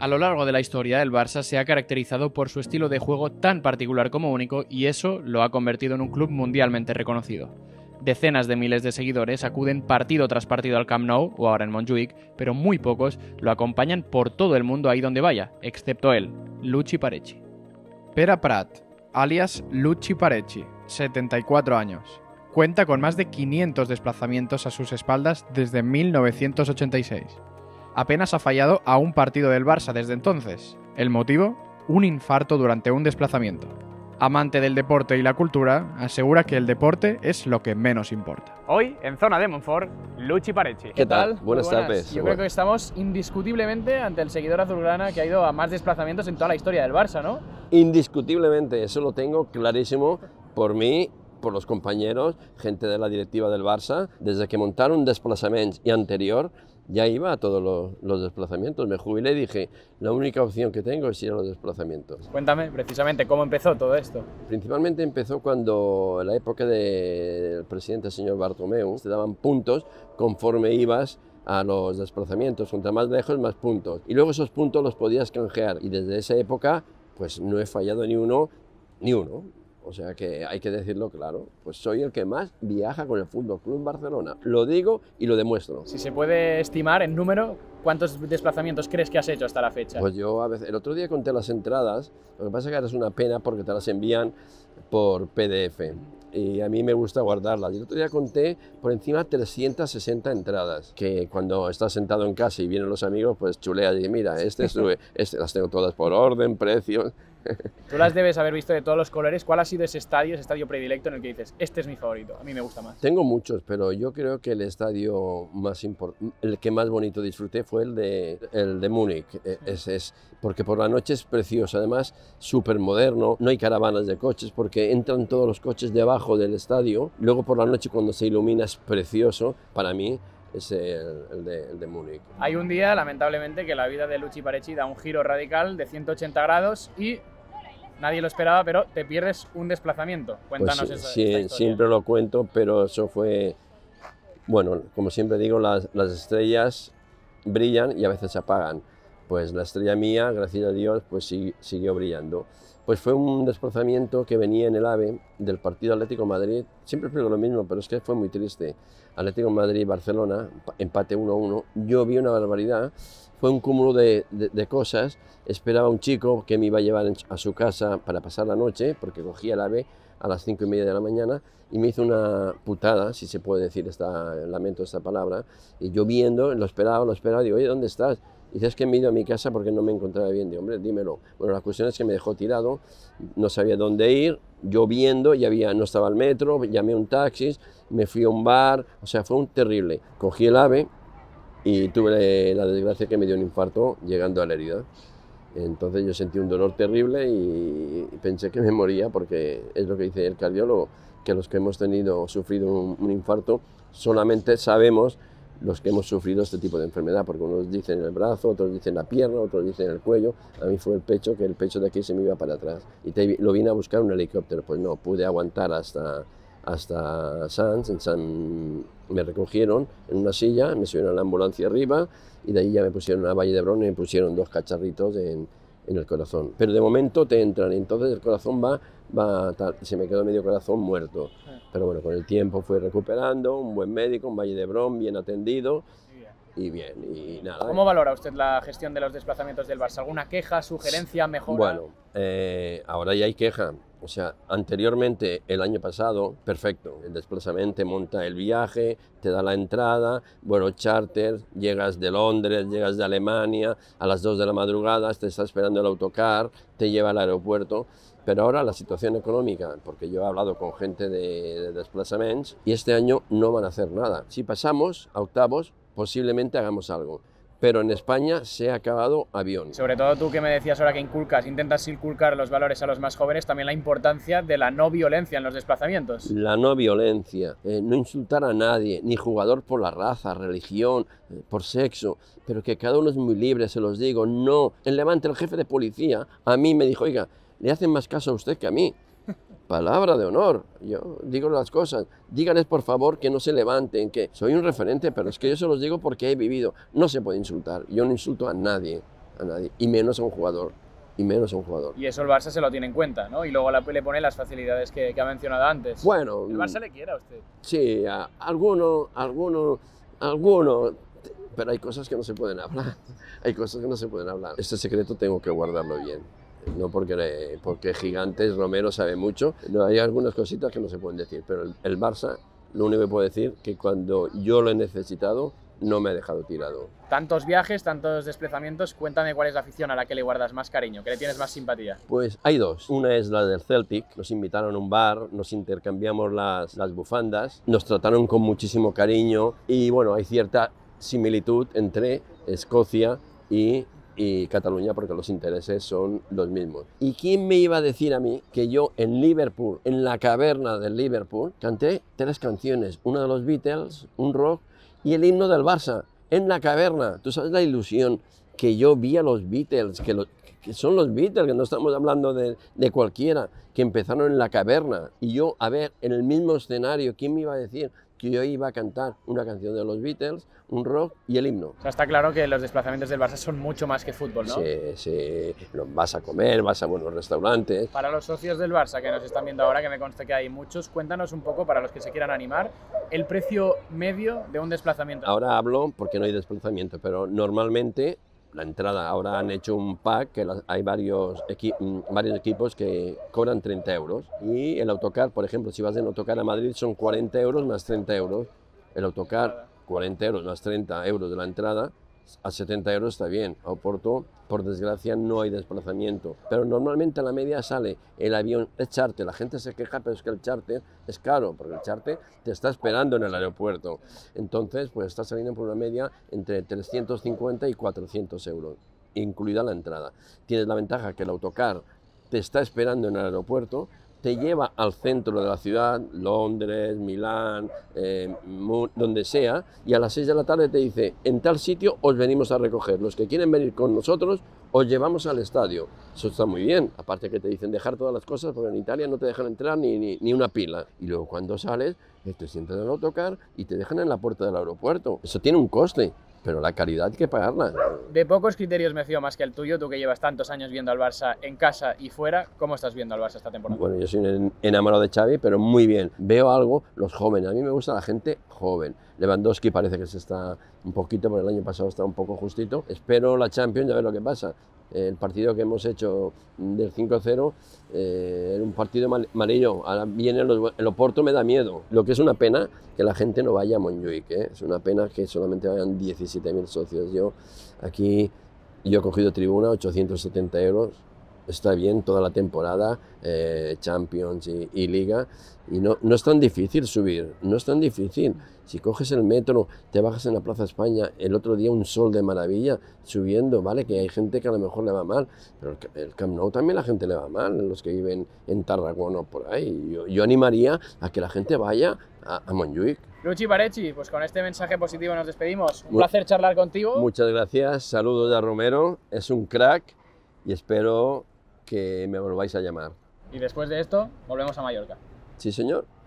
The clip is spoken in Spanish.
A lo largo de la historia, el Barça se ha caracterizado por su estilo de juego tan particular como único y eso lo ha convertido en un club mundialmente reconocido. Decenas de miles de seguidores acuden partido tras partido al Camp Nou o ahora en Montjuic, pero muy pocos lo acompañan por todo el mundo ahí donde vaya, excepto él, Luchi Parecci. Pera Prat, alias Luchi Parechi, 74 años. Cuenta con más de 500 desplazamientos a sus espaldas desde 1986 apenas ha fallado a un partido del Barça desde entonces. ¿El motivo? Un infarto durante un desplazamiento. Amante del deporte y la cultura, asegura que el deporte es lo que menos importa. Hoy, en Zona de Monfort, Luchi Parechi. ¿Qué tal? Buenas, tardes. Yo creo que estamos indiscutiblemente ante el seguidor azulgrana que ha ido a más desplazamientos en toda la historia del Barça, ¿no? Indiscutiblemente, eso lo tengo clarísimo por mí por los compañeros, gente de la directiva del Barça, desde que montaron desplazamiento y anterior, ya iba a todos los, desplazamientos. Me jubilé y dije, la única opción que tengo es ir a los desplazamientos. Cuéntame precisamente cómo empezó todo esto. Principalmente empezó cuando en la época del presidente señor Bartomeu se daban puntos conforme ibas a los desplazamientos, cuanto más lejos más puntos. Y luego esos puntos los podías canjear y desde esa época pues no he fallado ni uno, ni uno. O sea que hay que decirlo claro. Pues soy el que más viaja con el Fútbol Club Barcelona. Lo digo y lo demuestro. Si se puede estimar en número, ¿cuántos desplazamientos crees que has hecho hasta la fecha? Pues yo a veces. El otro día conté las entradas. Lo que pasa es que ahora es una pena porque te las envían por PDF. Y a mí me gusta guardarlas. El otro día conté por encima 360 entradas. Que cuando estás sentado en casa y vienen los amigos, pues chulea y mira, este sube, este, las tengo todas por orden, precio. Tú las debes haber visto de todos los colores. ¿Cuál ha sido ese estadio, ese estadio predilecto en el que dices, este es mi favorito, a mí me gusta más? Tengo muchos, pero yo creo que el estadio más importante, el que más bonito disfruté fue el de, el de Múnich. E, es, porque por la noche es precioso, además súper moderno, no hay caravanas de coches porque entran todos los coches debajo del estadio. Luego por la noche cuando se ilumina es precioso para mí es el, de, el de Múnich. Hay un día, lamentablemente, que la vida de Luchi Parechi da un giro radical de 180 grados y nadie lo esperaba, pero te pierdes un desplazamiento. Pues Cuéntanos eso. Sí, siempre lo cuento, pero eso fue, bueno, como siempre digo, las, las, estrellas brillan y a veces se apagan. Pues la estrella mía, gracias a Dios, pues siguió brillando. Pues fue un desplazamiento que venía en el AVE del partido Atlético Madrid. Siempre fue lo mismo, pero es que fue muy triste. Atlético Madrid-Barcelona, empate 1-1. Yo vi una barbaridad. Fue un cúmulo de, cosas. Esperaba un chico que me iba a llevar a su casa para pasar la noche, porque cogía el AVE a las 5 y media de la mañana y me hizo una putada, si se puede decir, esta, lamento esta palabra. Y yo viendo, lo esperaba, lo esperaba, digo, oye, ¿dónde estás? Dice, es que me he ido a mi casa porque no me encontraba bien. de hombre, dímelo. Bueno, la cuestión es que me dejó tirado, no sabía dónde ir, lloviendo, ya había, no estaba el metro, llamé un taxi, me fui a un bar, o sea, fue un terrible. Cogí el ave y tuve la desgracia que me dio un infarto llegando a la herida. Entonces yo sentí un dolor terrible y pensé que me moría porque es lo que dice el cardiólogo, que los que hemos tenido o sufrido un infarto solamente sabemos los que hemos sufrido este tipo de enfermedad, porque unos dicen el brazo, otros dicen la pierna, otros dicen el cuello, a mí fue el pecho, que el pecho de aquí se me iba para atrás. Y lo vine a buscar un helicóptero, pues no, pude aguantar hasta, hasta Sanz, en San, me recogieron en una silla, me subieron a la ambulancia arriba y de ahí ya me pusieron a valle de Bron y me pusieron dos cacharritos en en el corazón. Pero de momento te entran, entonces el corazón va, va se me quedó medio corazón muerto. Ah. Pero bueno, con el tiempo fui recuperando, un buen médico, un Valle de Bron, bien atendido, y bien. Y nada, ¿Cómo valora usted la gestión de los desplazamientos del Barça? ¿Alguna queja, sugerencia, mejora? Bueno, eh, ahora ya hay queja. O sea, anteriormente, el año pasado, perfecto, el desplazamiento monta el viaje, te da la entrada, bueno, charter, llegas de Londres, llegas de Alemania, a las 2 de la madrugada, te está esperando el autocar, te lleva al aeropuerto. Pero ahora la situación económica, porque yo he hablado con gente de desplazamientos, y este año no van a hacer nada. Si pasamos a octavos, posiblemente hagamos algo. Pero en España se ha acabado avión. Sobre todo tú que me decías ahora que inculcas, intentas inculcar los valores a los más jóvenes, también la importancia de la no violencia en los desplazamientos. La no violencia, eh, no insultar a nadie, ni jugador por la raza, religión, eh, por sexo, pero que cada uno es muy libre, se los digo. No, el levante, el jefe de policía, a mí me dijo, oiga, le hacen más caso a usted que a mí palabra de honor. Yo digo las cosas. Díganles por favor que no se levanten, que soy un referente, pero es que yo se los digo porque he vivido. No se puede insultar. Yo no insulto a nadie, a nadie, y menos a un jugador. Y menos a un jugador. Y eso el Barça se lo tiene en cuenta, ¿no? Y luego le pone las facilidades que, que ha mencionado antes. Bueno. El Barça le quiera a usted. Sí, a alguno, alguno, alguno pero hay cosas que no se pueden hablar. Hay cosas que no se pueden hablar. Este secreto tengo que guardarlo bien no porque, porque Gigantes, Romero sabe mucho. No, hay algunas cositas que no se pueden decir, pero el, Barça, lo único que puedo decir, que cuando yo lo he necesitado, no me ha dejado tirado. Tantos viajes, tantos desplazamientos, cuéntame cuál es la afición a la que le guardas más cariño, que le tienes más simpatía. Pues hay dos. Una es la del Celtic, nos invitaron a un bar, nos intercambiamos las, las bufandas, nos trataron con muchísimo cariño y bueno, hay cierta similitud entre Escocia y y Cataluña porque los intereses son los mismos. ¿Y quién me iba a decir a mí que yo en Liverpool, en la caverna de Liverpool, canté tres canciones, una de los Beatles, un rock y el himno del Barça, en la caverna? ¿Tú sabes la ilusión que yo vi a los Beatles, que, son los Beatles, que no estamos hablando de, de, cualquiera, que empezaron en la caverna y yo a ver en el mismo escenario, ¿quién me iba a decir que yo iba a cantar una canción de los Beatles, un rock y el himno. está claro que los desplazamientos del Barça son mucho más que fútbol, ¿no? Sí, sí. Vas a comer, vas a buenos restaurantes. Para los socios del Barça que nos están viendo ahora, que me consta que hay muchos, cuéntanos un poco, para los que se quieran animar, el precio medio de un desplazamiento. Ahora hablo porque no hay desplazamiento, pero normalmente la entrada. Ahora han hecho un pack que hay varios, mm, varios equipos que cobran 30 euros. Y el autocar, por ejemplo, si vas en autocar a Madrid son 40 euros más 30 euros. El autocar, 40 euros más 30 euros de la entrada a 70 euros está bien. A Oporto, por desgracia, no hay desplazamiento. Pero normalmente a la media sale el avión, es charter. La gente se queja, pero es que el charter es caro, porque el charter te está esperando en el aeropuerto. Entonces, pues está saliendo por una media entre 350 y 400 euros, incluida la entrada. Tienes la ventaja que el autocar te está esperando en el aeropuerto, te lleva al centro de la ciudad, Londres, Milán, eh, donde sea, y a las 6 de la tarde te dice, en tal sitio os venimos a recoger, los que quieren venir con nosotros os llevamos al estadio. Eso está muy bien, aparte que te dicen dejar todas las cosas, porque en Italia no te dejan entrar ni, ni, una pila. Y luego cuando sales, eh, te sientas en el autocar y te dejan en la puerta del aeropuerto. Eso tiene un coste pero la calidad hay que pagarla. De pocos criterios me fío más que el tuyo, tú que llevas tantos años viendo al Barça en casa y fuera, ¿cómo estás viendo al Barça esta temporada? Bueno, yo soy enamorado de Xavi, pero muy bien. Veo algo, los jóvenes, a mí me gusta la gente joven. Lewandowski parece que se está un poquito, por el año pasado está un poco justito. Espero la Champions y a ver lo que pasa el partido que hemos hecho del 5-0 eh, era un partido amarillo. Ahora viene el Oporto, me da miedo. Lo que es una pena que la gente no vaya a Montjuic. ¿eh? Es una pena que solamente vayan 17.000 socios. Yo aquí yo he cogido tribuna, 870 euros está bien toda la temporada, eh, Champions y, Liga, y no, no es tan difícil subir, no es tan difícil. Si coges el metro, te bajas en la Plaza España, el otro día un sol de maravilla subiendo, ¿vale? Que hay gente que a lo mejor le va mal, pero el Camp Nou también la gente le va mal, los que viven en Tarragona o por ahí. Yo, animaría a que la gente vaya a, a Montjuic. Luchi Parechi, pues con este mensaje positivo nos despedimos. Un placer charlar contigo. Muchas gracias, saludos a Romero, es un crack y espero que me volváis a llamar. Y después de esto, volvemos a Mallorca. Sí, señor.